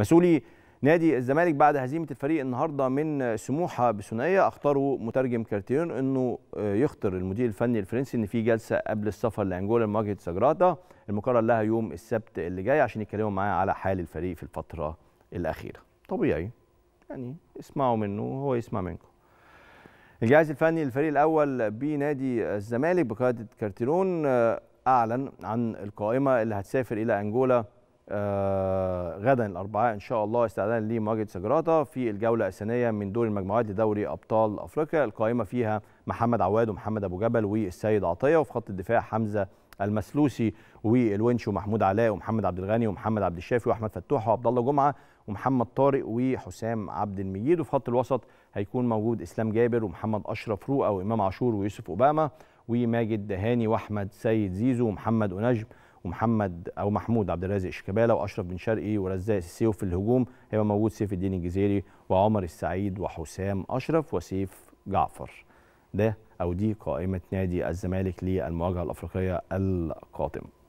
مسؤولي نادي الزمالك بعد هزيمه الفريق النهارده من سموحه بثنائيه اختاروا مترجم كارتيرون انه يخطر المدير الفني الفرنسي ان في جلسه قبل السفر لانجولا لمواجهه سجراتا المقرر لها يوم السبت اللي جاي عشان يتكلموا معاه على حال الفريق في الفتره الاخيره طبيعي يعني اسمعوا منه وهو يسمع منكم الجهاز الفني للفريق الاول بنادي الزمالك بقياده كارتيرون آه، اعلن عن القائمه اللي هتسافر الى انجولا آه، غدا الاربعاء ان شاء الله استعدادا لمواجهه سجراتا في الجوله الثانيه من دور المجموعات لدوري ابطال افريقيا القائمه فيها محمد عواد ومحمد ابو جبل والسيد عطيه وفي خط الدفاع حمزه المسلوسي والونش ومحمود علاء ومحمد عبد الغني ومحمد عبد الشافي واحمد فتوح وعبد الله جمعه ومحمد طارق وحسام عبد المجيد وفي خط الوسط هيكون موجود اسلام جابر ومحمد اشرف رؤى وامام عاشور ويوسف اوباما وماجد دهاني واحمد سيد زيزو ومحمد انجم ومحمد او محمود عبد الرازق شيكابالا واشرف بن شرقي ورزاق السيوف في الهجوم هيبقى موجود سيف الدين الجزيري وعمر السعيد وحسام اشرف وسيف جعفر ده او دي قائمه نادي الزمالك للمواجهه الافريقيه القادمه